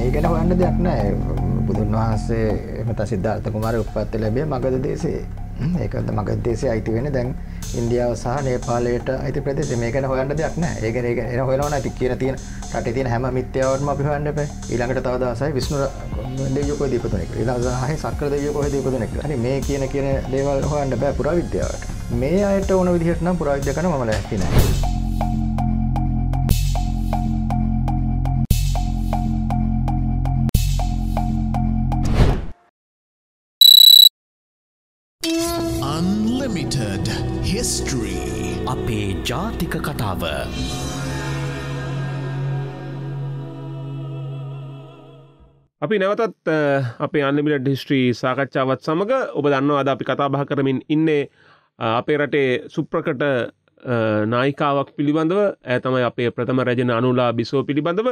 නෑ ඒ ගැන හොයන්න දෙයක් නෑ බුදුන් වහන්සේ එමත සිද්ධාර්ථ කුමාර උපත්ත ලැබේ මගද දේශේ ඒකද මගද දේශේ අයිති වෙන දැන් ඉන්දියාව සහ නේපාලයට අයිති ප්‍රදේශ මේ ගැන හොයන්න දෙයක් නෑ ඒක ඒක එන හොයනවා නැති කියන තියෙන රටේ තියෙන හැම මිත්‍යාවටම අපි හොයන්න එපා ඊළඟට තව දවසයි විෂ්ණු දෙවියෝ කොහෙද ඉපදුනේ කියලා ඊළඟ දවසයි සක්‍ර දෙවියෝ කොහෙද ඉපදුනේ කියලා හරි මේ කියන කියන දේවල් හොයන්න බෑ පුරාවිද්‍යාවට මේ අයට ඕන විදිහට නම් පුරාවිද්‍යාව කරන මම ලැස්ති නෑ ජාතික කතාව අපි නැවතත් අපේ අන්නමිලට හිස්ට්‍රී සාකච්ඡාවත් සමඟ ඔබ දන්න අද අපි කතා බහ කරමින් ඉන්නේ අපේ රටේ සුප්‍රකට නායිකාවක් පිළිබඳව ඇ තමයි අපේ ප්‍රථම රජන අනුලා බිසෝ පිළිබඳව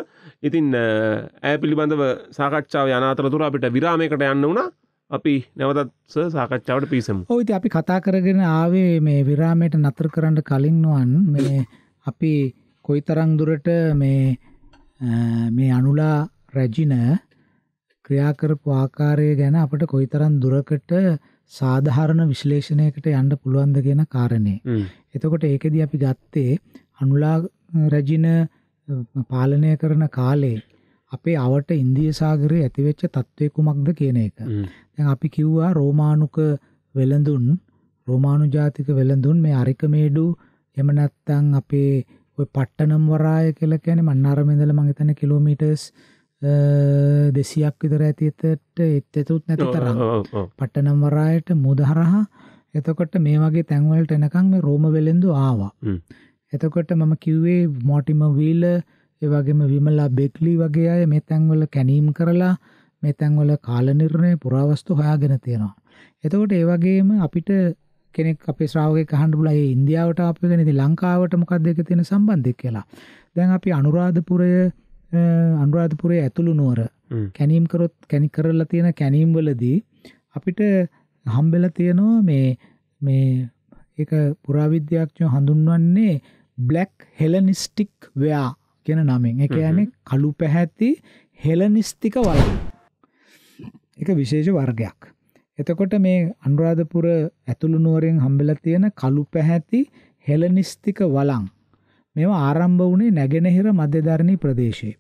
ඉතින් ඇ පිළිබඳව සාකච්ඡාව යනාතරතුර අපිට විරාමයකට යන්න වුණා අපි නැවතත් සාකච්ඡාවට පිසමු. ඔයිති අපි කතා කරගෙන ආවේ මේ විරාමයට නතර කරන්න කලින් නොවන් මේ අපි කොයි තරං දුරට මේ මේ අනුලා රැජින ක්‍රියාකරපු ආකාරය ගැන අපට කොයි තරන් දුරකට සාධාරණ විශ්ලේෂණයකට යන්න පුළුවන්ද ගෙන කාරණය. එතකොට ඒකෙද අපි ගත්තේ අනුලා රැජින පාලනය කරන කාලේ අපේ අවට ඉන්දිය සාගරයේ ඇතිවෙච්ච තත්ත්වය කුමක්ද කියන එක. දැන් අපි කිව්වා රෝමානුක වෙළඳුන් රෝමානු ජාතික වෙළඳුන් මේ අරිකමේඩු එහෙම නැත්නම් අපේ ඔය පට්ටනම් වරාය කියලා කියන්නේ මන්නාරම ඉඳලා මම හිතන්නේ කිලෝමීටර්ස් 200ක් විතර ඇති එතට එතෙතුත් නැති තරම් පට්ටනම් වරායට මුදහරහා එතකොට මේ වගේ තැන් වලට එනකන් මේ රෝම වෙළෙන්දු ආවා. එතකොට මම කිව්වේ මොටිම වීලර් ඒ වගේම විමලා බෙක්ලි වගේ අය මේ තැන්වල කැණීම් කරලා මේ තැන්වල කාල නිර්ණය පුරාවස්තු හොයාගෙන තියෙනවා. එතකොට ඒ වගේම අපිට කෙනෙක් අපේ ශ්‍රාවකෙක් අහන්න බුලා ඒ ඉන්දියාවට ආපු එක නේද ලංකාවට මොකක්ද ඒක තියෙන සම්බන්ධය කියලා. දැන් අපි අනුරාධපුරය අනුරාධපුරයේ ඇතුළු නුවර කැණීම් කරොත් කැණි කරලා තියෙන කැණීම් වලදී අපිට හම්බෙලා තියෙනවා මේ මේ ඒක පුරාවිද්‍යාඥයෝ හඳුන්වන්නේ බ්ලැක් හෙලනිස්ටික් වෙයා කියන නමෙන් එක යන කළු පැහැති හෙලනිස්තික වලන් එක විශේෂ වර්ගයක්. එතකොට මේ අනුරාධපුර ඇතුළු නුවරෙන් හම්බෙලා තියෙන කළු පැහැති හෙලනිස්තික වලන් මේවා ආරම්භ වුණේ නැගෙනහිර මධ්‍යධරණී ප්‍රදේශයේ.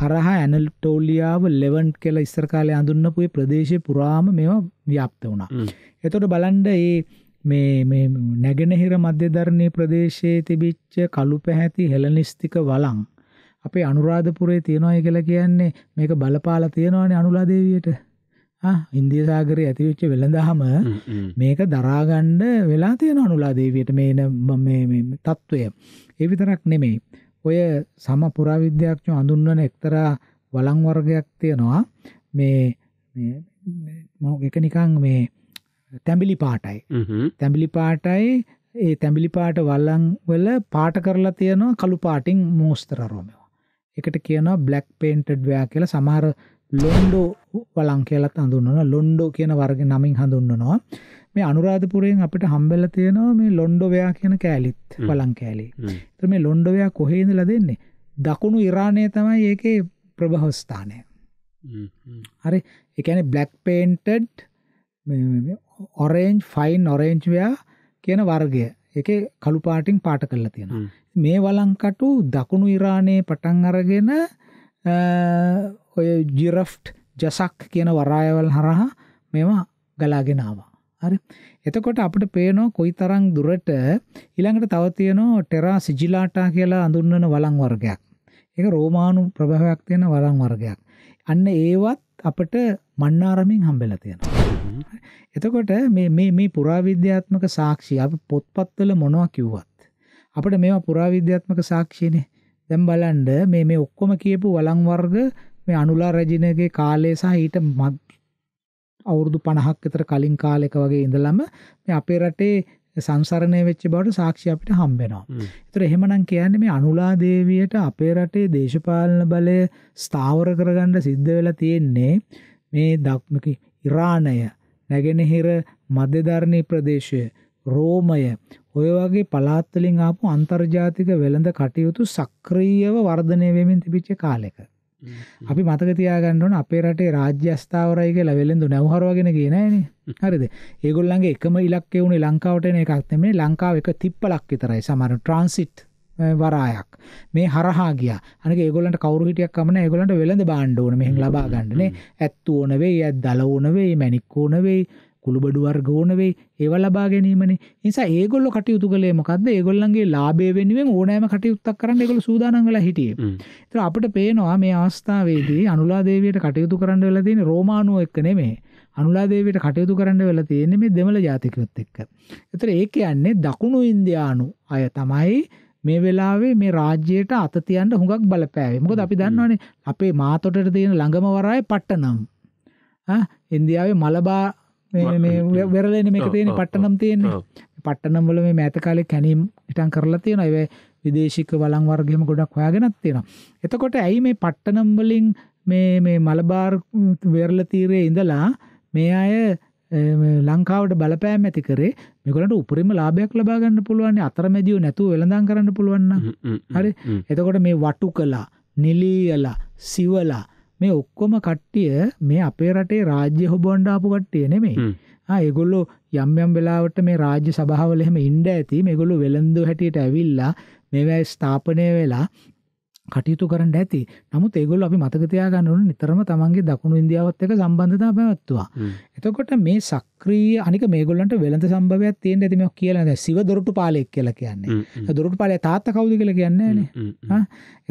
හරහා ඇනල්ටෝලියාව ලෙවන් කියලා ඉස්සර කාලේ අඳුන්නපු ඒ ප්‍රදේශයේ පුරාම මේවා ව්‍යාප්ත වුණා. එතකොට බලන්න මේ මේ මේ නැගෙනහිර මධ්‍යධරණී ප්‍රදේශයේ තිබිච්ච කළු පැහැති හෙලනිස්තික වළං අපේ අනුරාධපුරේ තියෙනවයි කියලා කියන්නේ මේක බලපාලා තියෙනවනේ අනුලා දේවියට. ආ ඉන්දිය සාගරයේ ඇතිවෙච්ච වෙළඳාම මේක දරා ගන්න වෙලා තියෙන අනුලා දේවියට මේන මේ මේ తত্ত্বය. ඒ විතරක් නෙමෙයි. ඔය සම පුරාවිද්‍යාඥයෝ හඳුන්වන එක්තරා වළං වර්ගයක් තියෙනවා. මේ මේ එක නිකන් මේ තැඹිලි පාටයි. තැඹිලි පාටයි ඒ තැඹිලි පාට වළං වල පාට කරලා තියෙනවා කළු පාටින් මෝස්තර රෝමේවා. එකට කියනවා බ්ලක් පේන්ටඩ්වයා කියල සමහර ලොන්ඩෝ වලං කියලත් හඳුන්නන ලොන්ඩෝ කියන වර්ග නමින් හඳුන්නනවා මේ අනුරාධපුරයෙන් අපිට හම්බෙල තියෙනවා මේ ලොන්ඩෝවයා කියන කෑලිත් වලං කෑලි ත මේ ලොන්ඩොවයා කොහේදල දෙන්නේ දකුණු ඉරාණය තමයි ඒක ප්‍රභහස්ථානය හරි එකන බ්ලක් පේන්ටඩ් ඔරෙන්ජ් ෆයින් ඔරෙන්ජ්වයා කියන වර්ගය එක කළු පාටින් පාට කරලා තියෙන. මේ වලංකටු දකුණු ඉරානයේ පටන් අරගෙන ඔය ජිරෆ්ට් ජසක් කියන වරායවල් හරහා මෙවා ගලාගෙනවා. හරි එතකොට අපට පේනෝ කොයි තරං දුරට ඉළඟට තවතියනෝ ටෙරා සිජිලාටා කියලා අඳුන්නන වලං වර්ගයක් එක රෝමානු ප්‍රභාවයක් තියෙන වලං වර්ගයක් අන්න ඒවත් අපට මන්නාරමින් හම්බෙල තියෙනවා එතකොට මේ මේ මේ පුරාවිද්‍යාත්මක සාක්ෂි අපි පොත්පත්වල මොනවා කිව්වත් අපිට මේවා පුරාවිද්‍යාත්මක සාක්ෂිනේ. දැන් බලන්න මේ මේ ඔක්කොම කියපු වළං වර්ග මේ අනුලා රජිනගේ කාලය සහ ඊට අවුරුදු 50ක් විතර කලින් කාලයක වගේ ඉඳලම මේ අපේ රටේ සංසරණය වෙච්ච බවට සාක්ෂි අපිට හම්බ වෙනවා. ඒතර එහෙමනම් කියන්නේ මේ අනුලා දේවියට අපේ රටේ දේශපාලන බලය ස්ථාවර කරගන්න සිද්ධ වෙලා තියෙන්නේ මේ ඉරානය නැගෙනහිර මධ්‍යධරණී ප්‍රදේශය රෝමය ඔය වගේ පළාත් වලින් ආපු අන්තර්ජාතික වෙළඳ කටයුතු සක්‍රීයව වර්ධනය වෙමින් තිබිච්ච කාලෙක අපි මතක තියාගන්න ඕන අපේ රටේ රාජ්‍ය ස්ථාවරයි කියලා වෙළඳු නැවහරවගෙන ගියේ නෑනේ හරිද ඒගොල්ලන්ගේ එකම ඉලක්කය උනේ ලංකාවට එන එකක් නෙමෙයි ලංකාව එක තිප්පලක් විතරයි සමහර ට්‍රාන්සිට් වරායක් මේ හරහා ගියා. අනික ඒගොල්ලන්ට කවුරු හිටියක් කම නැහැ. ඒගොල්ලන්ට වෙළඳ බාන්න ඕන මෙහෙන් ලබා ගන්න නේ. ඇත්තු ඕන වෙයි, ඇද්දල ඕන වෙයි, මැණික් ඕන වෙයි, කුළුබඩු වර්ග ඕන වෙයි. ඒව ලබා ගැනීමනේ. නිසා ඒගොල්ලෝ කටයුතු කළේ මොකද්ද? ඒගොල්ලන්ගේ ලාභය වෙනුවෙන් ඕනෑම කටයුත්තක් කරන්න ඒගොල්ලෝ සූදානම් වෙලා හිටියේ. ඒතර අපිට පේනවා මේ අවස්ථාවේදී අනුලා දේවියට කටයුතු කරන්න වෙලා තියෙන රෝමානුව එක්ක නෙමෙයි. අනුලා දේවියට කටයුතු කරන්න වෙලා තියෙන්නේ මේ දෙමළ ජාතිකයොත් එක්ක. ඒතර ඒ කියන්නේ දකුණු ඉන්දියානු අය තමයි මේ වෙලාවේ මේ රාජ්‍යයට අත තියන්න හුඟක් බලපෑවේ. මොකද අපි දන්නවනේ අපේ මාතොටට තියෙන ළඟම වරාය පට්ටනම්. ආ ඉන්දියාවේ මලබා මේ මේ වෙරළේනේ මේක තියෙන්නේ පට්ටනම් තියෙන්නේ. පට්ටනම් වල මේ මෑත කාලේ කැණීම් හිටන් කරලා තියෙනවා. ඒ විදේශික වළං වර්ගෙම ගොඩක් හොයාගෙනත් තියෙනවා. එතකොට ඇයි මේ පට්ටනම් වලින් මේ මේ මලබාර් වෙරළ තීරයේ ඉඳලා මේ අය ලංකාවට බලපෑම් ඇති කරේ මේගොල්ලන්ට උපරිම ලාභයක් ලබා ගන්න පුළුවන් අතරමැදිව නැතුව වෙළඳාම් කරන්න පුළුවන් හරි එතකොට මේ වටු කළා නිලීලා සිවලා මේ ඔක්කොම කට්ටිය මේ අපේ රටේ රාජ්‍ය හොබොන්ඩ ආපු කට්ටිය නෙමෙයි ආ ඒගොල්ලෝ යම් යම් වෙලාවට මේ රාජ්‍ය සභාවල එහෙම ඉන්න ඇති මේගොල්ලෝ වෙළඳෝ හැටියට ඇවිල්ලා මේවා ස්ථාපනය වෙලා කටයුතු කරන්න ඇති. නමුත් ඒගොල්ලෝ අපි මතක තියාගන්න ඕන නිතරම තමන්ගේ දකුණු ඉන්දියාවත් එක්ක සම්බන්ධතාව පැවැත්තුවා. එතකොට මේ සක්‍රීය අනික මේගොල්ලන්ට වෙළඳ සම්භවයක් තියෙන්න ඇති මේක කියලා නේද? සිව දොරටු පාලෙක් කියලා කියන්නේ. දොරටු පාලේ තාත්තා කවුද කියලා කියන්නේ නෑනේ.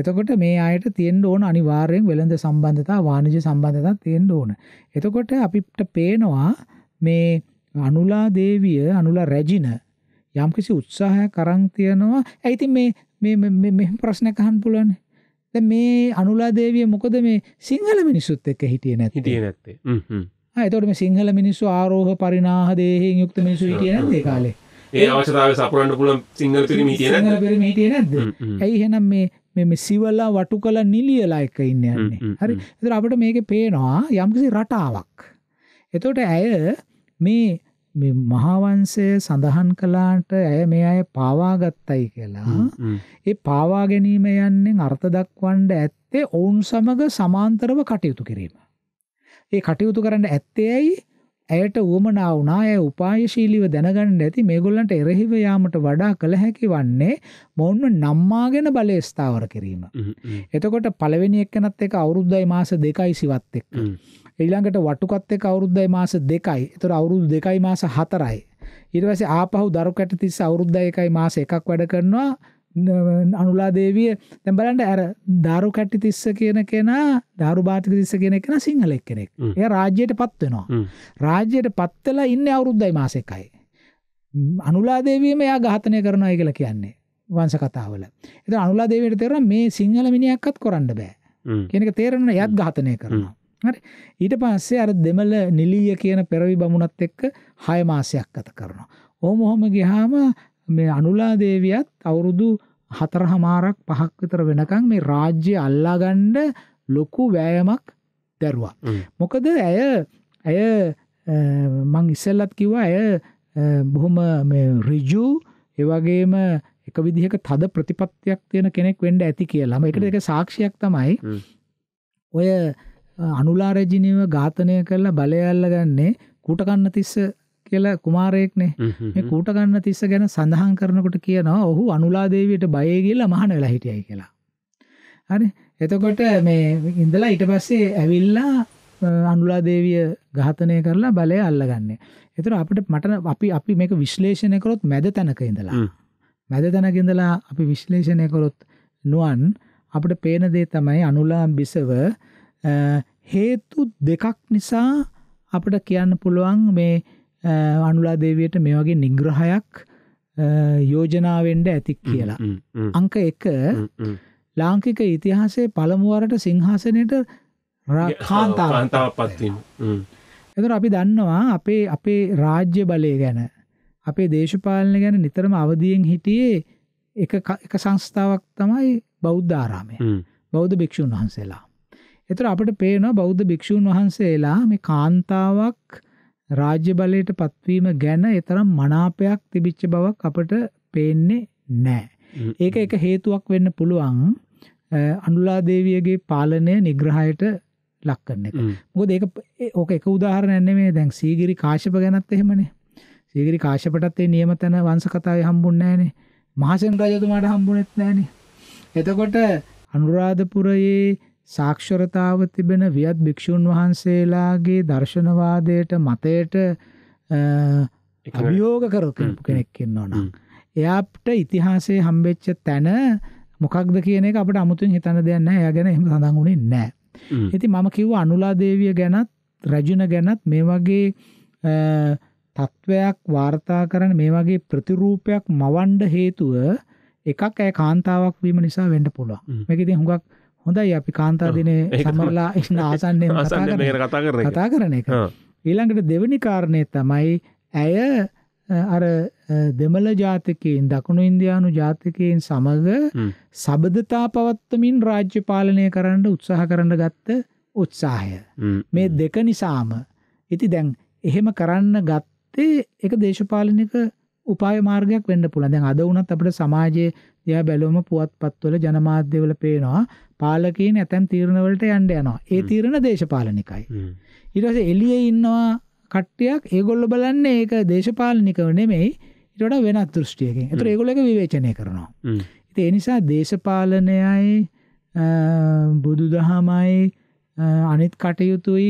එතකොට මේ ආයත තියෙන්න ඕන අනිවාර්යෙන් වෙළඳ සම්බන්ධතා වාණිජ සම්බන්ධතා තියෙන්න ඕන. එතකොට අපිට පේනවා මේ අනුලා දේවිය අනුලා රැජින යම්කිසි උත්සාහයක් අරන් තියනවා. ඒ ඉතින් මේ මේ මේ ප්‍රශ්නයක් අහන්න පුළුවන්නේ. දැන් මේ අනුලා දේවිය මොකද මේ සිංහල මිනිස්සුත් එක්ක හිටියේ නැත්තේ? හිටියේ නැත්තේ. හ්ම් හ්ම්. ආ එතකොට මේ සිංහල මිනිස්සු ආරෝහ පරිණාහ දේහයෙන් යුක්ත මිනිස්සු හිටියේ නැද්ද ඒ කාලේ? ඒ අවශ්‍යතාවය සපුරන්න පුළුවන් සිංහල පිරිමි හිටියේ නැද්ද? සිංහල පිරිමි හිටියේ නැද්ද? ඇයි එහෙනම් මේ මේ මේ සිවලා වටු කළ නිලියලා එක ඉන්න යන්නේ. හරි. ඒතර අපිට මේකේ පේනවා යම්කිසි රටාවක්. එතකොට ඇය මේ මේ මහාවංශය සඳහන් කළාට ඇය මේ අය පාවා ගත්තයි කියලා. ඒ පාවා ගැනීම යන්නේ අර්ථ දක්වන්න ඇත්තේ ඔවුන් සමග සමාන්තරව කටයුතු කිරීම. ඒ කටයුතු කරන්න ඇත්තේ ඇයි? ඇයට වුමනා වුණා ඇය උපායශීලීව දැනගන්න ඇති මේගොල්ලන්ට එරෙහිව යාමට වඩා කළ හැකි වන්නේ මොවුන්ව නම්මාගෙන බලය ස්ථාවර කිරීම. එතකොට පළවෙනි එක්කනත් එක අවුරුද්දයි මාස දෙකයි සිවත් එක්ක. ඊළඟට වටුකත් එක්ක අවුරුද්දයි මාස 2යි. ඒතර අවුරුදු 2යි මාස 4යි. ඊට පස්සේ ආපහු දරු කැට තිස්ස අවුරුද්දයි 1යි මාස 1ක් වැඩ කරනවා. අනුලා දේවිය දැන් බලන්න අර දාරු කැටි තිස්ස කියන කෙනා දාරු බාටික තිස්ස කියන කෙනා සිංහල එක්කෙනෙක්. එයා රාජ්‍යයටපත් වෙනවා. රාජ්‍යයටපත් වෙලා ඉන්නේ අවුරුද්දයි මාස 1යි. අනුලා දේවියම එයා ඝාතනය කරනවා කියලා කියන්නේ වංශ කතාවල. ඒතර අනුලා දේවියට තේරෙනවා මේ සිංහල මිනිහක්වත් කරන්න බෑ. කියන එක තේරෙනවා එයාත් ඝාතනය කරනවා. හරි ඊට පස්සේ අර දෙමළ නිලීය කියන පෙරවි බමුණත් එක්ක 6 මාසයක් ගත කරනවා. ඕම ඔහම ගියාම මේ අනුලා දේවියත් අවුරුදු 4මාරක් 5ක් විතර වෙනකන් මේ රාජ්‍ය අල්ලාගන්න ලොකු වෑයමක් දැරුවා. මොකද ඇය ඇය මං ඉස්සෙල්ලත් කිව්වා ඇය බොහොම මේ ඍජු ඒ වගේම එක විදිහක තද ප්‍රතිපත්තියක් තියෙන කෙනෙක් වෙන්න ඇති කියලා. මේකට එක සාක්ෂියක් තමයි ඔය අනුලා රජිනේව ඝාතනය කරලා බලය අල්ලගන්නේ කූටකන්නතිස්ස කියලා කුමාරයෙක්නේ. මේ කූටකන්නතිස්ස ගැන සඳහන් කරනකොට කියනවා ඔහු අනුලා දේවියට බයයි කියලා මහාන වෙලා හිටියයි කියලා. හරි. එතකොට මේ ඉඳලා ඊට පස්සේ ඇවිල්ලා අනුලා දේවිය ඝාතනය කරලා බලය අල්ලගන්නේ. ඒතර අපිට මට අපි අපි මේක විශ්ලේෂණය කරොත් මැද තැනක ඉඳලා මැද තැනක ඉඳලා අපි විශ්ලේෂණය කරොත් නුවන් අපිට පේන දේ තමයි අනුලා බිසව හේතු දෙකක් නිසා අපිට කියන්න පුළුවන් මේ අනුලා දේවියට මේ වගේ නිග්‍රහයක් යෝජනා වෙන්න ඇති කියලා. අංක 1 ලාංකික ඉතිහාසයේ පළමු වරට සිංහාසනයට කාන්තාවක් පත් වීම. එතකොට අපි දන්නවා අපේ අපේ රාජ්‍ය බලය ගැන අපේ දේශපාලන ගැන නිතරම අවදියෙන් හිටියේ එක එක සංස්ථාවක් තමයි බෞද්ධ ආරාමය. බෞද්ධ භික්ෂුන් වහන්සේලා. එතකොට අපිට පේනවා බෞද්ධ භික්ෂූන් වහන්සේලා මේ කාන්තාවක් රාජ්‍ය බලයට පත්වීම ගැන ඒතරම් මනාපයක් තිබිච්ච බවක් අපිට පේන්නේ නැහැ. ඒක එක හේතුවක් වෙන්න පුළුවන් අනුලා දේවියගේ පාලනය නිග්‍රහයට ලක් කරන එක. මොකද ඒක ඕක එක උදාහරණයක් නෙමෙයි. දැන් සීගිරි කාශ්‍යප ගැනත් එහෙමනේ. සීගිරි කාශ්‍යපටත් ඒ නියමතන වංශ කතාවේ හම්බුන්නේ නැහනේ. මහසෙන් රජතුමාට හම්බුනේත් නැහනේ. එතකොට අනුරාධපුරයේ සාක්ෂරතාව තිබෙන වියත් භික්ෂුන් වහන්සේලාගේ දර්ශනවාදයට මතයට අභියෝග කරපු කෙනෙක් ඉන්නවා නම් එයාට ඉතිහාසයේ හම්බෙච්ච තැන මොකක්ද කියන එක අපිට අමුතුවෙන් හිතන්න දෙයක් නැහැ. එයා ගැන එහෙම සඳහන් වුණේ නැහැ. ඉතින් මම කිව්ව අනුලා දේවිය ගැනත් රජුන ගැනත් මේ වගේ තත්වයක් වාර්තා කරන මේ වගේ ප්‍රතිරූපයක් මවන්න හේතුව එකක් ඇය කාන්තාවක් වීම නිසා වෙන්න පුළුවන්. මේක ඉතින් හුඟක් හොඳයි අපි කාන්තා දිනේ සමරලා ඉන්න ආසන්නයෙන් කතා කරන කතා කරන එක. ඊළඟට දෙවෙනි කාරණේ තමයි ඇය අර දෙමළ ජාතිකයින් දකුණු ඉන්දියානු ජාතිකයින් සමග සබඳතා පවත්වමින් රාජ්‍ය පාලනය කරන්න උත්සාහ කරන්න ගත්ත උත්සාහය. මේ දෙක නිසාම ඉති දැන් එහෙම කරන්න ගත්තේ එක දේශපාලනික උපාය මාර්ගයක් වෙන්න පුළුවන්. දැන් අද වුණත් අපිට සමාජයේ දිහා බැලුවම පුවත්පත්වල ජනමාධ්‍යවල පේනවා පාලකීන් ඇතැම් තීරණ වලට යන්න යනවා. ඒ තීරණ දේශපාලනිකයි. ඊට පස්සේ එළියේ ඉන්නවා කට්ටියක් ඒගොල්ලෝ බලන්නේ ඒක දේශපාලනිකව නෙමෙයි ඊට වඩා වෙනත් දෘෂ්ටියකින්. ඒතර ඒගොල්ලෝ ඒක විවේචනය කරනවා. ඉතින් ඒ නිසා දේශපාලනයයි බුදුදහමයි අනිත් කටයුතුයි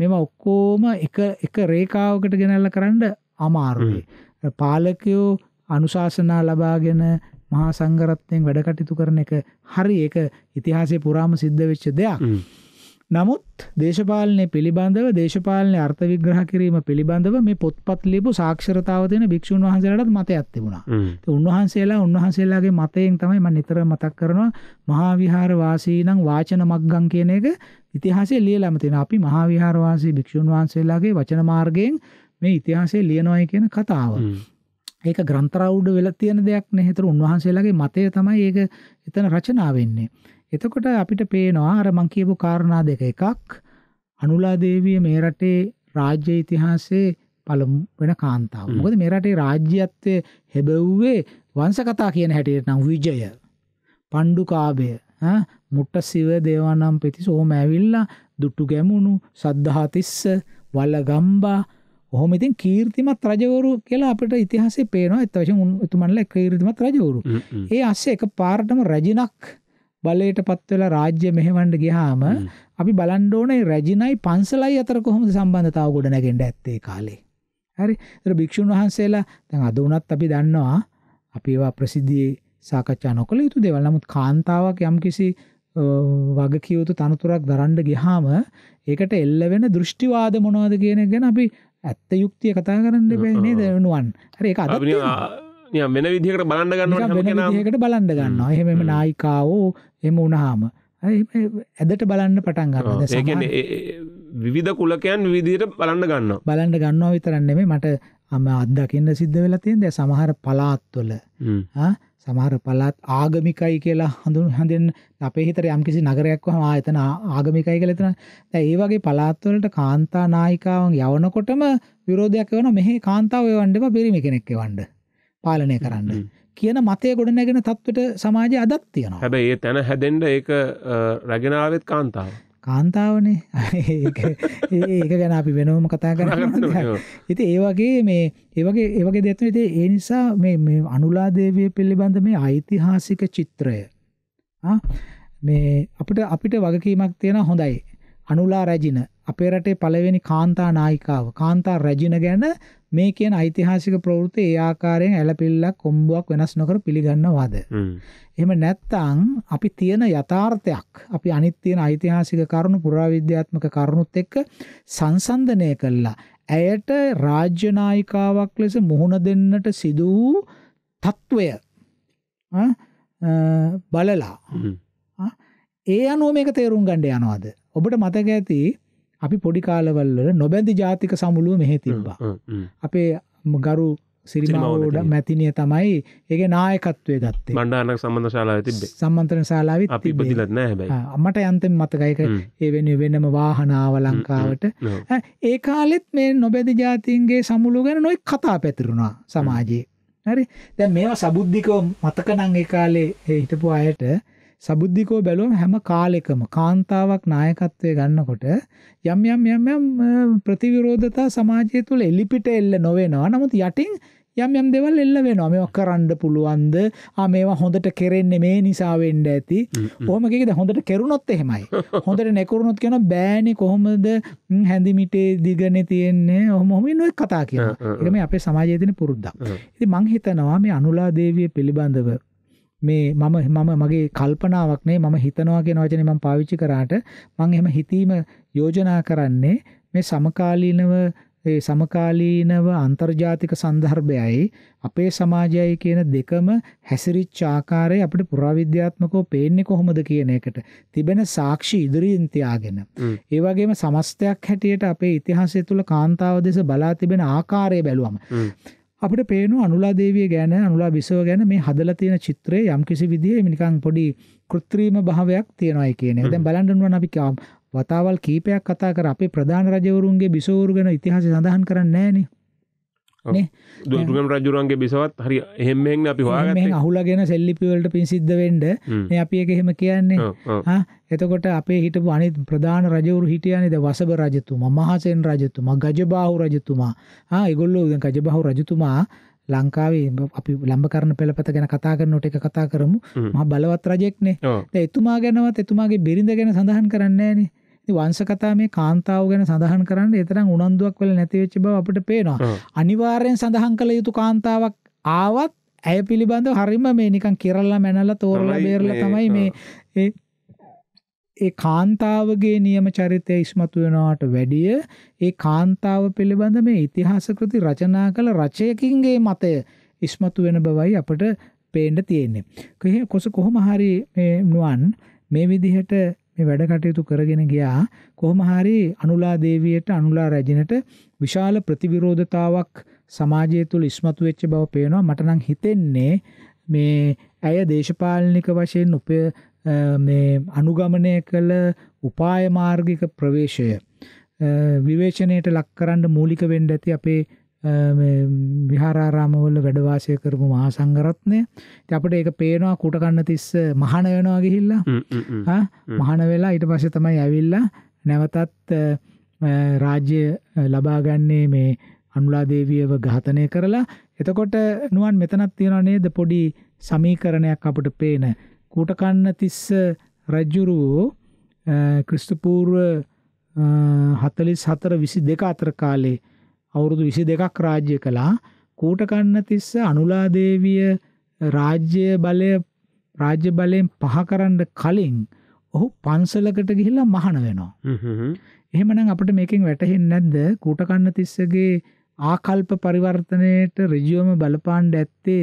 මෙම ඔක්කොම එක එක රේඛාවකට ගෙනල්ලා කරන්න අමාරුයි. පාලකයෝ අනුශාසනා ලබාගෙන මහා සංඝරත්නයෙන් වැඩ කටයුතු කරන එක හරි ඒක ඉතිහාසයේ පුරාම සිද්ධ වෙච්ච දෙයක්. නමුත් දේශපාලනය පිළිබඳව දේශපාලනය අර්ථ විග්‍රහ කිරීම පිළිබඳව මේ පොත්පත් ලියපු සාක්ෂරතාව තියෙන භික්ෂුන් වහන්සේලාටත් මතයක් තිබුණා. උන්වහන්සේලා උන්වහන්සේලාගේ මතයෙන් තමයි මම නිතර මතක් කරනවා මහා විහාර වාසී නම් වාචන මග්ගම් කියන එක ඉතිහාසයේ ලියලාම තියෙනවා. අපි මහා විහාර වාසී භික්ෂුන් වහන්සේලාගේ වචන මාර්ගයෙන් මේ ඉතිහාසය ලියනවායි කියන කතාව. ඒක ග්‍රන්ථරෞඩ වෙලා තියෙන දෙයක් නේ. ඒතර උන්වහන්සේලාගේ මතය තමයි ඒක එතන රචනා වෙන්නේ. එතකොට අපිට පේනවා අර මං කියපු කාරණා දෙක එකක් අනුලා දේවිය මේ රටේ රාජ්‍ය ඉතිහාසයේ පළමු වෙන කාන්තාව. මොකද මේ රටේ රාජ්‍යත්වයේ හැබෙව්වේ වංශ කතා කියන හැටියට නම් විජය, පණ්ඩුකාභය, මුට්ටසිව දේවානම් පෙති සෝම ඇවිල්ලා දුටු ගැමුණු, සද්ධාතිස්ස, වලගම්බා ඔහොම ඉතින් කීර්තිමත් රජවරු කියලා අපිට ඉතිහාසයේ පේනවා ඒත් වශයෙන් එතුමන්ලා කීර්තිමත් රජවරු. ඒ අස්සේ එකපාරටම රජිනක් බලයටපත් වෙලා රාජ්‍ය මෙහෙවන්න ගියාම අපි බලන්න ඕනේ රජිනයි පන්සලයි අතර කොහොමද සම්බන්ධතාව ගොඩ නැගෙන්න ඇත්තේ කාලේ. හරි. ඒතර භික්ෂුන් වහන්සේලා දැන් අද වුණත් අපි දන්නවා අපි ඒවා ප්‍රසිද්ධියේ සාකච්ඡා නොකළ යුතු දේවල්. නමුත් කාන්තාවක් යම්කිසි වගකියුතු තනතුරක් දරන්න ගියාම ඒකට එල්ල වෙන දෘෂ්ටිවාද මොනවද කියන ගැන අපි ඇත්ත යුක්තිය කතා කරන්න බෑනේ දනුවන් හරි එක අද වෙන විදිහකට බලන්න ගන්න හකට බලන්න ගන්න එහෙම නායිකාවෝ එම උනහාම ඇදට බලන්න පටන් ගන්න විවිධ කුලකයන් විදිහයට බලන්න ගන්න බලන්න ගන්නවා විතරන්නේ මට අම අත්දකින්න සිද්ධ වෙලා තියෙන ද සමහර පලාත්වල සමහර පළාත් ආගමිකයි කියලා හඳුන් හඳෙන් අපේ හිතර යම්කිසි නගරයක් වහම ආ එතන ආගමිකයි කියලා එතන දැන් ඒ වගේ පළාත් වලට කාන්තා නායිකාවන් යවනකොටම විරෝධයක් එවන මෙහි කාන්තාව එවන්න එපා පිරිමි කෙනෙක් එවන්න පාලනය කරන්න කියන මතය ගොඩනැගෙන තත්ත්වයට සමාජය අදත් තියෙනවා. හැබැයි ඒ තැන හැදෙන්න ඒක රැගෙන ආවෙත් කාන්තාව. කාන්තාවනේ. ඒක ඒක ගැන අපි වෙනවම කතා කරනවා. ඉතින් ඒ වගේ මේ ඒ වගේ ඒ වගේ දෙයක් තමයි. ඒ නිසා මේ මේ අනුලා දේවිය පිළිබඳ මේ ඓතිහාසික චිත්‍රය ආ මේ අපිට අපිට වගකීමක් තියෙනවා හොඳයි. අනුලා රජින අපේ රටේ පළවෙනි කාන්තා නායිකාව කාන්තා රැජින ගැන මේ කියන ඓතිහාසික ප්‍රවෘත්ති ඒ ආකාරයෙන් ඇලපිල්ලක් කොම්බුවක් වෙනස් නොකර පිළිගන්නවාද. එහෙම නැත්තම් අපි තියෙන යථාර්ථයක් අපි අනිත් තියෙන ඓතිහාසික කරුණු පුරාවිද්‍යාත්මක කරුණුත් එක්ක සංසන්දනය කළා. ඇයට රාජ්‍ය නායිකාවක් ලෙස මුහුණ දෙන්නට සිදු වූ తත්වය බලලා ඒ අනුව මේක තේරුම් ගන්න යනවාද? ඔබට මතක ඇති අපි පොඩි කාලවල් වල නොබැඳි ජාතික සමුළුව මෙහෙ තිබ්බා. අපේ ගරු සිරිමාවෝඩ මැතිනිය තමයි ඒගේ නායකත්වය ගත්තේ බණ්ඩානක් සම්බන්ධ ශාලාව තිබේ සම්මන්ත්‍රණ ශාලාව අපි ඉපදිලත් නෑ හැබැයි අම්මට යන්තම් මතකයික ඒ වෙන වෙනම වාහනාව ලංකාවට ඒ කාලෙත් මේ නොබැදි ජාතීන්ගේ සමුළු ගැන නොයි කතා පැතිරුණා සමාජයේ හරි දැන් මේවා සබුද්ධිකව මතක නම් ඒ කාලේ හිටපු අයට සබුද්ධිකෝ බැලුවම හැම කාලෙකම කාන්තාවක් නායකත්වයේ ගන්නකොට යම් යම් යම් යම් ප්‍රතිවිරෝධතා සමාජය තුළ එලිපිට එල්ල නොවෙනවා. නමුත් යටින් යම් යම් දේවල් එල්ල වෙනවා. මේවා කරන්න පුළුවන්ද? ආ මේවා හොඳට කෙරෙන්නේ මේ නිසා වෙන්න ඇති. කොහොම කීකද හොඳට කෙරුණොත් එහෙමයි. හොඳට නැකරුණොත් කියන බෑනේ කොහොමද හැඳි මිටේ දිගනේ තියෙන්නේ. ඔහොම ඔහොම ඉන්නෝ කතා කියනවා. ඒක මේ අපේ සමාජයේ තියෙන පුරුද්දක්. ඉතින් මං හිතනවා මේ අනුලා දේවිය පිළිබඳව මේ මම මම මගේ කල්පනාවක් නේ මම හිතනවා කියන වචනේ මම පාවිච්චි කරාට මම එහෙම හිතීම යෝජනා කරන්නේ මේ සමකාලීනව ඒ සමකාලීනව අන්තර්ජාතික සන්දර්භයයි අපේ සමාජයයි කියන දෙකම හැසිරිච්ච ආකාරය අපිට පුරාවිද්‍යාත්මකව පේන්නේ කොහොමද කියන එකට තිබෙන සාක්ෂි ඉදිරියෙන් තියාගෙන ඒ වගේම සමස්තයක් හැටියට අපේ ඉතිහාසය තුළ කාන්තාව දෙස බලා තිබෙන ආකාරය බැලුවම අපිට පේනවා අනුලා දේවිය ගැන අනුලා විසව ගැන මේ හදලා තියෙන චිත්‍රය යම්කිසි විදිහේ නිකන් පොඩි કૃත්‍රිම භාවයක් තියෙනවායි කියන එක. දැන් බලන්න උනන අපි වතාවල් කීපයක් කතා කර අපේ ප්‍රධාන රජවරුන්ගේ බිසෝවරු ගැන ඉතිහාසය සඳහන් කරන්නේ නැහනේ. දුටුගම් රජුරන්ගේ බිසවත් හරි එහෙමෙන් අපි හොයාගත්තේ අහුලාගෙන සෙල්ලිපිවලට පින් සිද්ධ වෙන්න මේ අපි ඒක එහෙම කියන්නේ එතකොට අපේ හිටපු අනිත් ප්‍රධාන රජවරු හිටියනේද වසබ රජතුමා මහසෙන් රජතුමා ගජබාහු රජතුමා ආ ඒගොල්ලෝ දැන් ගජබාහු රජතුමා ලංකාවේ අපි ලම්බකරන පෙළපත ගැන කතා කරනකොට එක කතා කරමු මහා බලවත් රජෙක්නේ දැන් එතුමා ගැනවත් එතුමාගේ බිරිඳ ගැන සඳහන් කරන්නේ නැහනේ ඉතින් වංශ කතා මේ කාන්තාව ගැන සඳහන් කරන්න ඒ තරම් උනන්දුවක් වෙලා නැති වෙච්ච බව අපිට පේනවා. අනිවාර්යෙන් සඳහන් කළ යුතු කාන්තාවක් ආවත් ඇය පිළිබඳව හරිම මේ නිකන් කෙරල්ලා මැනලා තෝරලා බේරලා තමයි මේ ඒ කාන්තාවගේ නියම චරිතය ඉස්මතු වෙනවට වැඩිය ඒ කාන්තාව පිළිබඳ මේ ඉතිහාස කෘති රචනා කළ රචයකින්ගේ මතය ඉස්මතු වෙන බවයි අපට පේන්න තියෙන්නේ. කොහේ කොස කොහොම හරි මේ නුවන් මේ විදිහට මේ වැඩ කටයුතු කරගෙන ගියා කොහොම හරි අනුලා දේවියට අනුලා රජිනට විශාල ප්‍රතිවිරෝධතාවක් සමාජය තුළ ඉස්මතු වෙච්ච බව පේනවා මට නම් හිතෙන්නේ මේ ඇය දේශපාලනික වශයෙන් උප මේ අනුගමනය කළ උපාය මාර්ගික ප්‍රවේශය විවේචනයට ලක් කරන්න මූලික වෙන්න ඇති අපේ විහාරාරාමවල වැඩ වාසය කරපු මහා සංඝරත්නය. ඉතින් අපිට ඒක පේනවා කුටකන්න තිස්ස මහාන වෙනවා ගිහිල්ලා. ආ මහාන වෙලා ඊට පස්සේ තමයි ඇවිල්ලා නැවතත් රාජ්‍ය ලබා ගන්නේ මේ අනුලා දේවියව ඝාතනය කරලා. එතකොට නුවන් මෙතනක් තියනවා නේද පොඩි සමීකරණයක් අපිට පේන. කුටකන්න තිස්ස රජුරෝ ක්‍රිස්තු පූර්ව 44 22 අතර කාලේ අවුරුදු 22ක් රාජ්‍ය කළා. කූටකන්නතිස්ස අනුලාදේවිය රාජ්‍ය බලය රාජ්‍ය බලයෙන් පහ කරන්න කලින් ඔහු පන්සලකට ගිහිල්ලා මහාන වෙනවා. එහෙමනම් අපිට මේකෙන් වැටහෙන්නේ නැද්ද කූටකන්නතිස්සගේ ආකල්ප පරිවර්තනයේට ඍජුවම බලපාන්න ඇත්තේ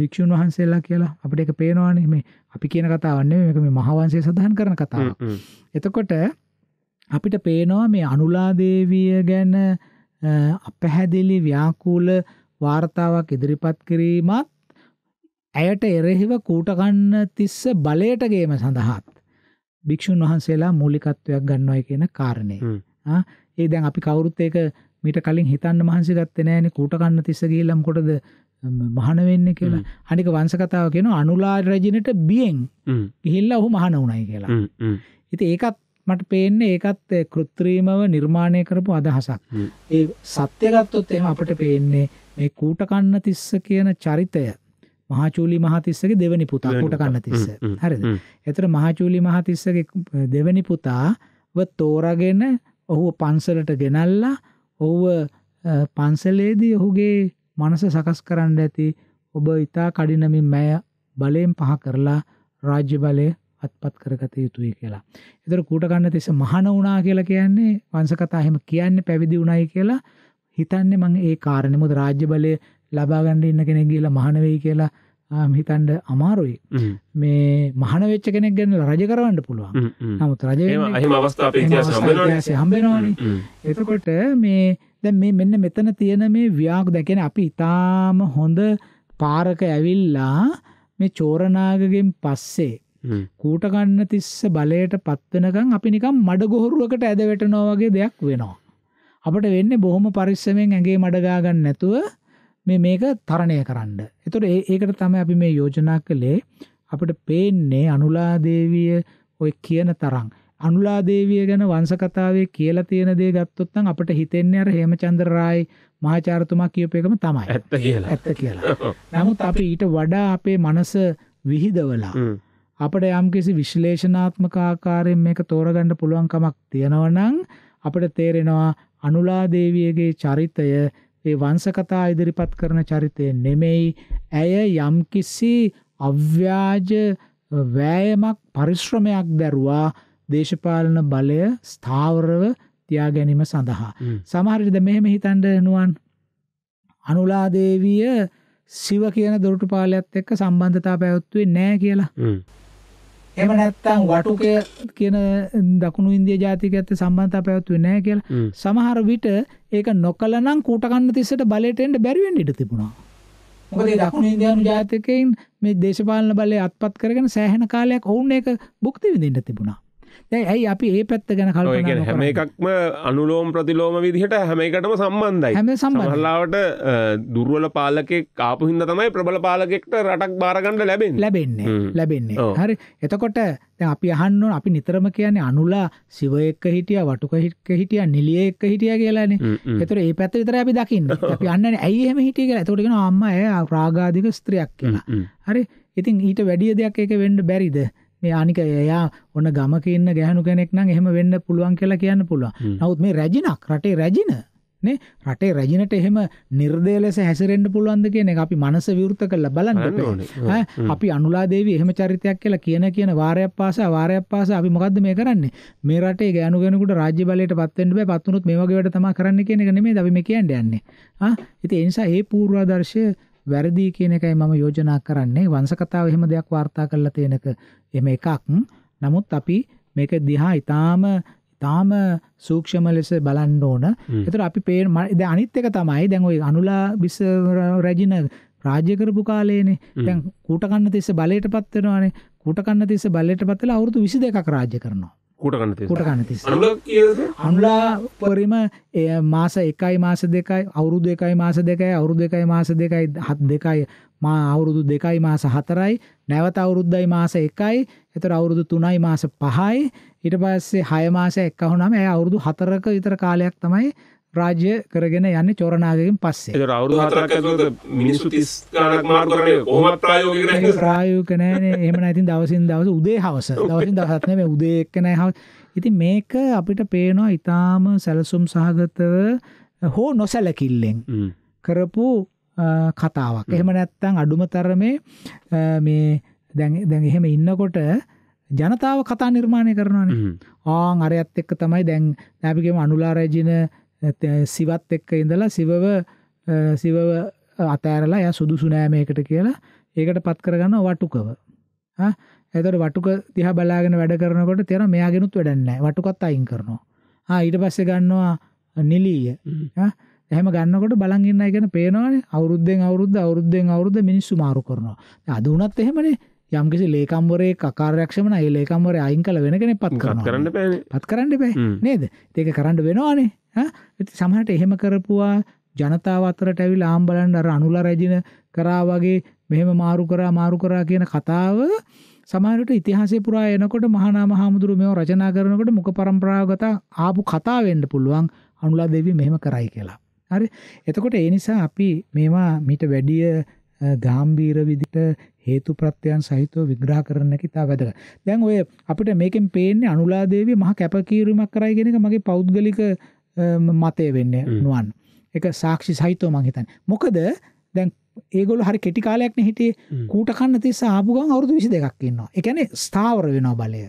භික්ෂුන් වහන්සේලා කියලා අපිට ඒක පේනවනේ මේ අපි කියන කතාවක් නෙමෙයි මේක මේ මහාවංශය සඳහන් කරන කතාවක්. එතකොට අපිට පේනවා මේ අනුලා දේවිය ගැන අපැහැදිලි ව්‍යාකූල වාර්තාවක් ඉදිරිපත් කිරීමත් ඇයට එරෙහිව කූටකන්න තිස්ස බලයට ගේම සඳහාත් භික්‍ෂූන් වහන්සේලා මූලිකත්වයක් ගන්නවයි කියන කාරණය ඒ දැන් අපි කවුරුත් ඒක මිට කලින් හිතන්න මහන්සි ගත්තේ නෑන කූටකන්න තිස්ස ගිල්ලම් කොටද මහන වෙන්න කියලා අනික වංසකතාව කියන අනුලා රජනට බියෙන් ගිහිල්ලා ඔහු මහන වුණයි කියලා ඉති ඒකත් මට පේන්නේ ඒකත් කෘත්‍රීමව නිර්මාණය කරපු අදහසක්. ඒ සත්‍ය ගත්තොත් එහෙම අපිට පේන්නේ මේ කූටකන්න තිස්ස කියන චරිතය මහාචූලි මහතිස්සගේ දෙවනි පුතා කූටකන්න තිස්ස. හරිද? ඒතර මහාචූලි මහතිස්සගේ දෙවනි පුතාව තෝරාගෙන ඔහුව පන්සලට ගෙනල්ලා ඔහුව පන්සලේදී ඔහුගේ මනස සකස් කරන්න ඇති ඔබ ඊතා කඩිනමින් මෑය බලයෙන් පහ කරලා රාජ්‍ය බලය අත්පත් කරගත යුතුයි කියලා. ඒතර කූටකන්න තිස්ස මහාන වුණා කියලා කියන්නේ වංශ කතා එහෙම කියන්නේ පැවිදි වුණයි කියලා හිතන්නේ මම ඒ කාරණේ මොකද රාජ්‍ය බලය ලබා ගන්න ඉන්න කෙනෙක් කියලා මහාන වෙයි කියලා හිතන්න අමාරුයි. මේ මහාන වෙච්ච කෙනෙක් ගැන රජ කරවන්න පුළුවන්. නමුත් රජ වෙන්නේ එහෙම අවස්ථාවක් ඉතිහාසය හම්බෙනවනේ. එතකොට මේ දැන් මේ මෙන්න මෙතන තියෙන මේ ව්‍යාක දැන් කියන්නේ අපි ඊටාම හොඳ පාරක ඇවිල්ලා මේ චෝරනාගගෙන් පස්සේ කූට ගන්න තිස්ස බලයට පත්වෙනකන් අපි නිකම් මඩ ගොහරුවකට ඇද වැටෙනවා වගේ දෙයක් වෙනවා. අපට වෙන්නේ බොහොම පරිස්සමෙන් ඇගේ මඩගා ගන්න නැතුව මේ මේක තරණය කරන්න. එතකොට ඒකට තමයි අපි මේ යෝජනා කළේ අපිට පේන්නේ අනුලා දේවිය ඔය කියන තරම් අනුලා දේවිය ගැන වංශ කතාවේ කියලා තියෙන දේ ගත්තොත් නම් අපිට හිතෙන්නේ අර හේමචන්ද්‍ර රායි මහාචාර්යතුමා කියපු එකම තමයි. ඇත්ත කියලා. ඇත්ත කියලා. නමුත් අපි ඊට වඩා අපේ මනස විහිදවලා අපිට යම්කිසි විශ්ලේෂණාත්මක ආකාරයෙන් මේක තෝරගන්න පුළුවන් කමක් තියෙනවා නම් අපිට තේරෙනවා අනුලා දේවියගේ චරිතය ඒ වංශ කතා ඉදිරිපත් කරන චරිතය නෙමෙයි ඇය යම්කිසි අව්‍යාජ වෑයමක් පරිශ්‍රමයක් දැරුවා දේශපාලන බලය ස්ථාවරව තියා ගැනීම සඳහා. සමහරවිට මෙහෙම හිතන්න නුවන් අනුලා දේවිය සිව කියන දොරටුපාලයත් එක්ක සම්බන්ධතාව පැවැත්වුවේ නැහැ කියලා. එහෙම නැත්නම් වටුකය කියන දකුණු ඉන්දිය ජාතිකයත් සම්බන්ධතාව පැවතුනේ නැහැ කියලා සමහර විට ඒක නොකලනම් කූට කන්න තිස්සට බලයට එන්න බැරි වෙන්න ඉඩ තිබුණා. මොකද මේ දකුණු ඉන්දියානු ජාතිකයින් මේ දේශපාලන බලය අත්පත් කරගෙන සෑහෙන කාලයක් ඔවුන් ඒක භුක්ති විඳින්න තිබුණා. දැන් ඇයි අපි ඒ පැත්ත ගැන කල්පනා කරන්නේ? හැම එකක්ම අනුලෝම ප්‍රතිලෝම විදිහට හැම එකටම සම්බන්ධයි. හැම සම්බන්ධලාවට දුර්වල පාලකෙක් ආපු හින්දා තමයි ප්‍රබල පාලකෙක්ට රටක් බාර ගන්න ලැබෙන්නේ. ලැබෙන්නේ. ලැබෙන්නේ. හරි. එතකොට දැන් අපි අහන්න ඕන අපි නිතරම කියන්නේ අනුලා සිව එක්ක හිටියා, වටුක එක්ක හිටියා, නිලිය එක්ක හිටියා කියලානේ. ඒතර ඒ පැත්ත විතරයි අපි දකින්නේ. අපි අහන්නේ ඇයි එහෙම හිටියේ කියලා. එතකොට කියනවා අම්මා එයා රාගාධික ස්ත්‍රියක් කියලා. හරි. ඉතින් ඊට වැඩිය දෙයක් ඒක වෙන්න බැරිද? මේ අනික එයා ඔන්න ගමක ඉන්න ගැහණු කෙනෙක් නම් එහෙම වෙන්න පුළුවන් කියලා කියන්න පුළුවන්. නමුත් මේ රැජිනක් රටේ රැජින නේ රටේ රැජිනට එහෙම නිර්දය ලෙස හැසිරෙන්ඩ පුළුවන්ද කියන එක අපි මනස විවෘත කළ බලන්න අපි අනුලාදේවී එහෙම චරිතයක් කියලා කියන කියන වාරයක් පාස වාරයක් පාස අපි මොකක්ද මේ කරන්නේ මේ රටේ ගෑනු ගෙනකුට රාජ්‍ය බලයට පත්වෙන්ට බෑ පත්වනුත් මේ වගේ වැඩ තමා කරන්න කියන එක නෙමේ දවි මේ කියන්න යන්නේ ඉතින් ඒ නිසා ඒ පූර්වාදර්ශය වැරදි කියන එකයි මම යෝජනා කරන්නේ වංශ කතාව එහෙම දෙයක් වාර්තා කරලා තියෙනක එහෙම එකක් නමුත් අපි මේක දිහා ඊටාම ඊටාම සූක්ෂම ලෙස බලන්න ඕන. ඒතර අපි පේන දැන් අනිත් එක තමයි දැන් ওই අනුලා බිස රජින රාජ්‍ය කරපු කාලේනේ. දැන් කූට කන්න තිස්ස බලයටපත් වෙනවානේ. කූට කන්න තිස්ස බලයටපත් වෙලා අවුරුදු 22ක් රාජ්‍ය කරනවා. කුටගන්න කුටගන්න තිස් අනුලා පරිම එය මාස එකයි මාස දෙකයි අවුරුදු දෙකයි මාස දෙකයි අවුරුදු දෙකයි මාස දෙකයි හත් දෙකයි මා අවුරුදු දෙකයි මාස හතරයි නැවත අවුරුද්දයි මාස එකයි එතර අවුරුදු තුනයි මාස පහයි ඉට පස්සේ හය මාස එක්කහුනම ඇ අවුරුදු හතරක විතර කාලයක් තමයි රාජ්‍ය කරගෙන යන්න චෝරනාගකින් පස්සේ මිනිස්සු ප්‍රායෝක නෑන එමන ඇතින් දවසින් දවස උදේ හවස දවසින් දහත්න මේ උදේක්ක නෑ හව ඉති මේක අපිට පේනවා ඉතාම සැලසුම් සහගතව හෝ නොසැලකිල්ලෙන් කරපු කතාවක් එහෙම නැත්තං අඩුම තරමේ මේ දැන් එහෙම ඉන්නකොට ජනතාව කතා නිර්මාණය කරනවාන ආං අරයත් එක්ක තමයි දැන් නැපිකම අනුලාරජින සිවත් එක්ක ඉඳලා සිවව සිවව අතෑරලා ය සුදුසු නෑමයකට කියලා ඒකට පත් කරගන්න වටුකව ඇතට වටුක දිහ බලාගෙන වැඩ කරනකොට තෙර මෙයාගෙනුත් වැඩන්න වටුකත් අයින් කරනවා ඊට පස්සේ ගන්නවා නිලීය එහම ගන්නකොට බලගන්න ගැන පේනවාන අවුද්ධෙන් අවුද්ධ අවුද්ධෙන් අවුද්ධ මිනිස්සු මාරු කරනවා අදුනත් එහෙමනේ යම්කිසි ලේකම්වරේ කාර්යක්ෂමන ඒ ලේකම්වර අයින් කල වෙන කෙනෙ පත් කරන්න පත් කරන්න බෑ නේද ඒක කරන්න වෙනවානේ සමහට එහෙම කරපුවා ජනතාව අතරට ඇවිල් ආම්බලන්ඩ අර අනුල රැජින කරා වගේ මෙහෙම මාරු කරා මාරු කරා කියන කතාව සමහරට ඉතිහාසේ පුරා එනකොට මහානාම හාමුදුරු මෙෝ රචනා කරනකොට මුක පරම්පරාගත ආපු කතා වෙන්න පුළුවන් අනුලා දෙවි මෙහෙම කරයි කියලා. හරි එතකොට ඒ නිසා අපි මේවා මීට වැඩිය ගාම්භීර විදිහට හේතු ප්‍රත්‍යයන් සහිතව විග්‍රහ කරන්න එක ඉතා වැදගත්. දැන් ඔය අපිට මේකෙන් පේන්නේ අනුලා දේවිය මහා කැපකිරීමක් කරයි කියන එක මගේ පෞද්ගලික මතය වෙන්නේ නුවන්. ඒක සාක්ෂි සහිතව මං හිතන්නේ. මොකද දැන් ඒගොල්ලෝ හරි කෙටි කාලයක් නේ හිටියේ කූට කන්න තිස්ස ආපු ගමන් අවුරුදු 22ක් ඉන්නවා. ඒ කියන්නේ ස්ථාවර වෙනවා බලය.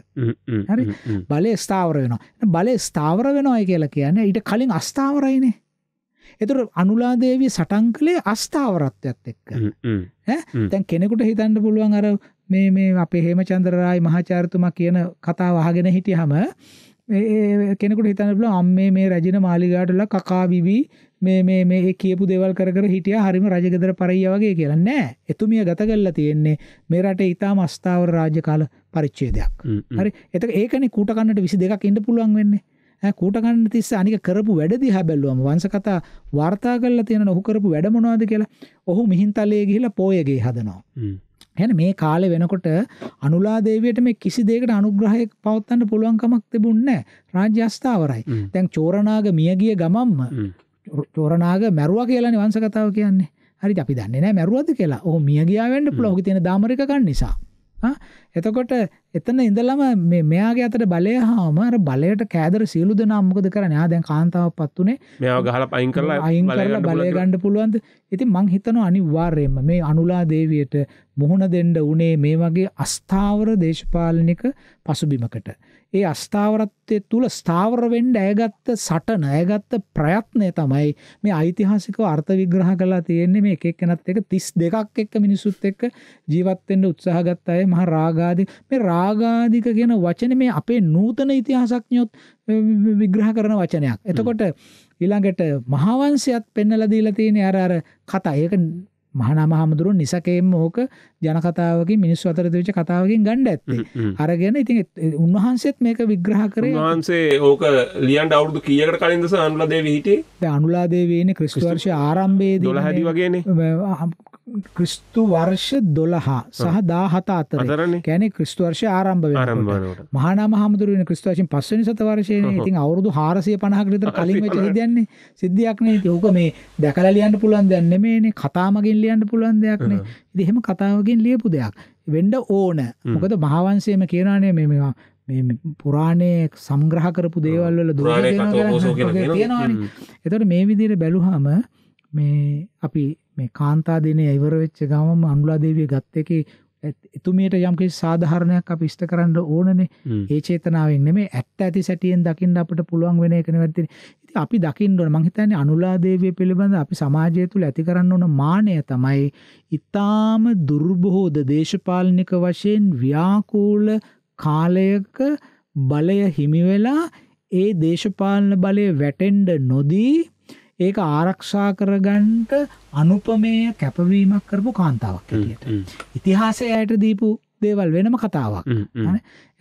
හරි? බලය ස්ථාවර වෙනවා. බලය ස්ථාවර වෙනවායි කියලා කියන්නේ ඊට කලින් අස්ථාවරයිනේ. එතුර අනුලාදේවිය සටන් කළේ අස්ථාවරත්වයක්ත් එක්ක තැන් කෙනෙකුට හිතන්න පුළුවන් අර මේ මේ අපේ හෙම චන්දරරායි මහාචාර්තුමා කියන කතා වහගෙන හිටියහම කෙනෙකුට හිතන්න පුළුවන් අම්මේ මේ රජින මාලිගාටලා කකා විවි මේ මේ මේ කියපු දේවල් කර කර හිටියා හරිම රජගෙදර පරිය වගේ කියලා නෑ එතුමිය ගත කරලා තියෙන්නේ මේ රටේ ඊටාම අස්ථාවර රාජ්‍ය කාල පරිච්ඡේදයක් හරි එතකොට ඒකනේ කූට කන්නට 22ක් ඉන්න පුළුවන් වෙන්නේ කූටගන්න තිස්ස අනික කරපු වැඩ දිහා බැලුවම වංශ කතා වාර්තා කරලා තියෙන ඔහු කරපු වැඩ මොනවද කියලා ඔහු මිහින්තලයේ ගිහිලා පෝයගේ හදනවා. එහෙනම් මේ කාලේ වෙනකොට අනුලා දේවියට මේ කිසි දෙයකට අනුග්‍රහයක් පවත්වන්න පුළුවන් කමක් තිබුණේ නැහැ. රාජ්‍ය අස්ථාවරයි. දැන් චෝරනාග මිය ගිය ගමම්ම චෝරනාග මැරුවා කියලානේ වංශ කතාව කියන්නේ. හරිද අපි දන්නේ නැහැ මැරුවද කියලා. ඔහු මිය ගියා වෙන්න පුළුවන්. ඔහුගේ තියෙන දාමරිකකම් නිසා. එතකොට එතන ඉඳලම මේ මෙයාගේ අතට බලය හාම අර බලයට කෑදර සියලු දෙනා මොකද කරන්නේ? ආ දැන් කාන්තාවක් පත් උනේ. මෙයාව ගහලා පයින් කරලා අයින් කරලා බලය ගන්න පුළුවන්ද? ඉතින් මං හිතනවා අනිවාර්යයෙන්ම මේ අනුලා දේවියට මුහුණ දෙන්න උනේ මේ වගේ අස්ථාවර දේශපාලනික පසුබිමකට. ඒ අස්ථාවරත්වය තුළ ස්ථාවර වෙන්න ඇයගත්ත සටන ඇයගත්ත ප්‍රයත්නය තමයි මේ ඓතිහාසිකව අර්ථ විග්‍රහ කළා තියෙන්නේ මේ එක එක්කෙනත් එක 32ක් එක්ක මිනිසුත් එක්ක ජීවත් වෙන්න උත්සාහ ගත්ත අය මහා රාගාධික මේ රාගාධික කියන වචනේ මේ අපේ නූතන ඉතිහාසඥයොත් විග්‍රහ කරන වචනයක්. එතකොට ඊළඟට මහාවංශයත් පෙන්වලා දීලා තියෙන අර අර කතා. ඒක මහනමහමුදුරුවන් නිසකේම ඕක ජනකතාවකින් මිනිස්සු අතර දවිච කතාවකින් ගණ්ඩ ඇත්තේ අරගෙන ඉතින් උන්වහන්සේත් මේක විග්‍රහ කරේ වහන්සේ ඕක ලියන් අවුදු කියකට කලින්දස අනුලදේව හිටේ අනුලාදේවේන ක්‍රිස්තුවර්ෂ ආරම්භේ දොලහැඩි වගේන ක්‍රිස්තු වර්ෂ දොළහා සහ දාහත අතර කැනෙ ක්‍රිස්තුවර්ෂය ආරම්භ මහන හමුදුරුවෙන ක්‍රිස්තුවශෙන් පස්සනි සතවර්ශයන ඉතින් අවුරුදු හාරසය පනහකරිතර කලින් චරිදයන්නේ සිද්ධියක්නේ යෝක මේ දැකලලියන්ට පුළන් දැන්න මේනේ කතාමගින් ලියන්ට පුළන් දෙයක්නේ ඉදිහෙම කතාවගින් ලියපු දෙයක් වෙන්ඩ ඕන මොකද මහාවන්සේම කියරණය මේවා මේ පුරාණයේ සංග්‍රහ කරපු දේවල් වල දුර තියෙනවා එතකොට මේ විදිහට බැලුවාම මේ අපි මේ කාන්තා දිනේ ඉවර වෙච්ච ගමම අනුලා දේවිය ගත් එකේ එතුමියට යම්කිසි සාධාරණයක් අපි ඉෂ්ට කරන්න ඕනනේ. ඒ චේතනාවෙන් නෙමෙයි ඇත්ත ඇති සැටියෙන් දකින්න අපිට පුළුවන් වෙන එක නෙවෙයි තියෙන්නේ. ඉතින් අපි දකින්න ඕන මං හිතන්නේ අනුලා දේවිය පිළිබඳ අපි සමාජය තුළ ඇති කරන්න ඕන මානය තමයි ඊටාම දුර්බෝධ දේශපාලනික වශයෙන් ව්‍යාකූල කාලයක බලය හිමි වෙලා ඒ දේශපාලන බලය වැටෙන්න නොදී ඒක ආරක්ෂා කරගන්ට අනුපමේය කැපවීමක් කරපු කාන්තාවක් ඇටියට. ඉතිහාසය අයට දීපු දේවල් වෙනම කතාවක්.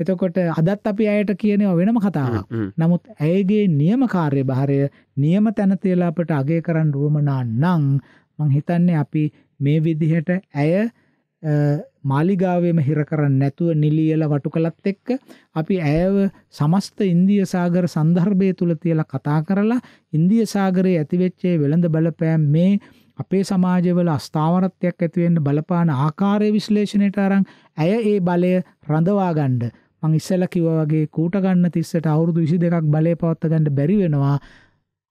එතකොට අදත් අපි අයට කියනවා වෙනම කතාවක්. නමුත් ඇයගේ නියම කාර්ය භාරය නියම තැන තියලා අපට අගය කරන්න රුවමනා නම් මං හිතන්නේ අපි මේ විදිහට ඇය මාලිගාවම හිරකරන්න නැතුව නිලියල වටු කළත් එක්ක අපි ඇව සමස්ත ඉන්දිය සාගර සන්දර්භය තුළ තියලා කතා කරලා ඉන්දිය සාගරයේ ඇතිවෙච්චේ වෙළඳ බලපෑම් මේ අපේ සමාජවල අස්ථාවරත්වයක් ඇතිවෙන්න බලපාන ආකාරය විශ්ලේෂණයට අරන් ඇය ඒ බලය රඳවා ගන්න මං ඉස්සෙල්ලා කිව්වා වගේ කූට ගන්න තිස්සට අවුරුදු 22ක් බලය පවත්වා ගන්න බැරි වෙනවා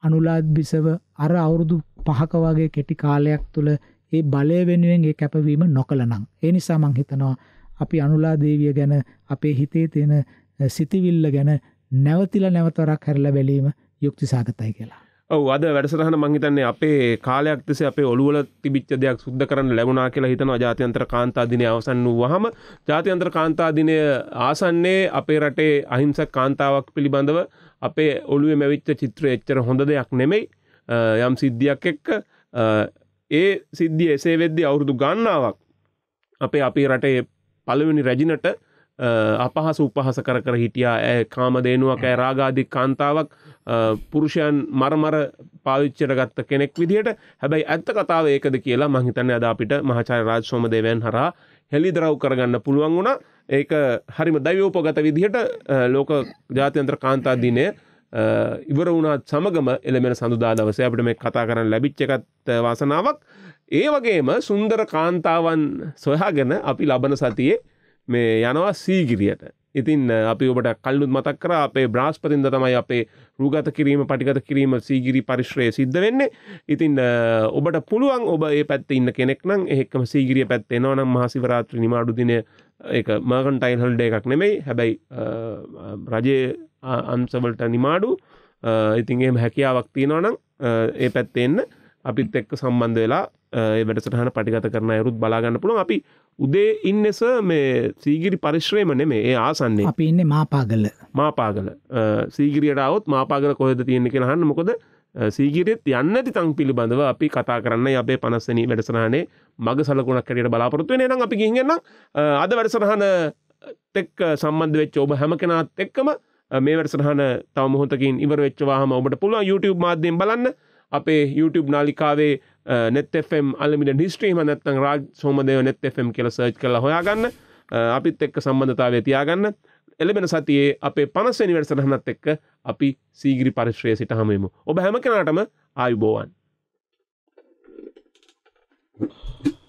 අනුලාත් බිසව අර අවුරුදු පහක වගේ කෙටි කාලයක් තුළ ඒ බලය වෙනුවෙන් ඒ කැපවීම නොකළනම්. ඒ නිසා මං හිතනවා අපි අනුලා දේවිය ගැන අපේ හිතේ තියෙන සිතිවිල්ල ගැන නැවතිලා නැවතරක් හැරලා බැලීම යුක්තිසාගතයි කියලා. ඔව අද වැඩසටහන මංහිතන්නේ අපේ කාලයක් තිසේ අපේ ඔලුවල තිබිච්ච දෙයක් සුද්ද කරන්න ලැබුණා කියලා හිතනවා ජාතියන්ත්‍ර කාන්තාදිනය අවසන් වූ හම ජාතියන්ත්‍ර කාන්තාදිනය ආසන්නේ අපේ රටේ අහිංසක් කාන්තාවක් පිළිබඳව අපේ ඔළුවේ මැවිච්ච චිත්‍ර එච්චර හොඳ දෙයක් නෙමෙයි යම් සිද්ධියක් එක්ක ඒ සිද්ධිය එසේ වෙද්දි අවුරුදු ගන්නාවක් අපේ අපේ රටේ පළවෙනි රැජිනට අපහස උපහස කර කර හිටියා ඇ කාම දේනුවක් ඇ රාගාදි කාන්තාවක් පුරුෂයන් මරමර පාවිච්චර ගත්ත කෙනෙක් විදිහට හැබැයි ඇත්ත කතාව ඒකද කියලා මහිතන්න අද අපිට මහචාර රාජ සෝමදේවයන් හරා හෙළිදරව් කරගන්න පුළුවන් වුණ ඒක හරිම දවෝපගත විදිහට ලෝක ජාතියන්ත්‍ර කාන්තා දිනය ඉවර වුණත් සමගම එළමෙන සඳුදා දවස අපිට මේ කතා කරන්න ලැබිච්ච එකත් වාසනාවක් ඒ වගේම සුන්දර කාන්තාවන් සොයාගෙන අපි ලබන සතියේ මේ යනවා සීගිරියට ඉතින් අපි ඔබට කල්ලුත් මතක් කර අපේ බ්‍රාස්්පතින්ද තමයි අපේ රූගත කිරීම පටිගත කිරීම සීගිරි පරිශ්‍රය සිද්ධ වෙන්නේ ඉතින් ඔබට පුළුවන් ඔබ ඒ පැත් ඉන්න කෙනෙක් නම් එහෙක්ම සීගිරිය පැත්තේ නවනම් මහසිවරාත්‍ර නිමාඩු දිනය ඒ මර්කන්ටයින් හල්ඩ එකක් නෙමෙයි හැබැයි රජයේ අන්සවලට නිමාඩු ඉතින්ගේ හැකියාවක් තියෙනවනම් ඒ පැත්තෙන්න අපිත් එක්ක සම්බන්ධ වෙලා ඒ වැඩසටහන පටිගත කරන අයුරුත් බලාගන්න පුළුවන් අපි උදේ ඉන්නස මේ සීගිරි පරිශ්‍රයම නෙමේ ඒ ආසන්නේ අපි ඉන්න මාපාගල මාපාගල සීගිරියට අවුත් මාපාගල කොහෙද තියෙන්නේ කියලා හන්න මොකද සීගිරෙත් යන්නති තං පිළිබඳව අපි කතා කරන්න අපේ පනස්සනී වැඩසනානේ මග සලකුණක් කැට බලාපොරත්තුවේ නම් අපි ගිහිගන්න අද වැඩසරහන තෙක් සම්බන්ධ වෙච්ච ඔබ හැම කෙනත් එක්කම මේ වැඩසරහන තව මොහොතකින් ඉවර වෙච්චවාහම ඔබට පුළුවන් YouTube මාධ්‍යෙන් බලන්න අපේ YouTube නාලිකාවේ නෙත්Fම් අලමිට නිස්ට්‍රීම නැත්තං රාජ් සෝමදය නෙත්Fම් කියල සර්ච් කළ හොයාගන්න අපිත් එක්ක සම්බන්ධතාවේ තියාගන්න එලබෙන සතියේ අපේ පනස්වැනි වැඩසටහනත් එක්ක අපි සීගිරි පරිශ්‍රය සිට හමුවමු. ඔබ හැම කෙනාටම ආයුබෝවන්. Thank you.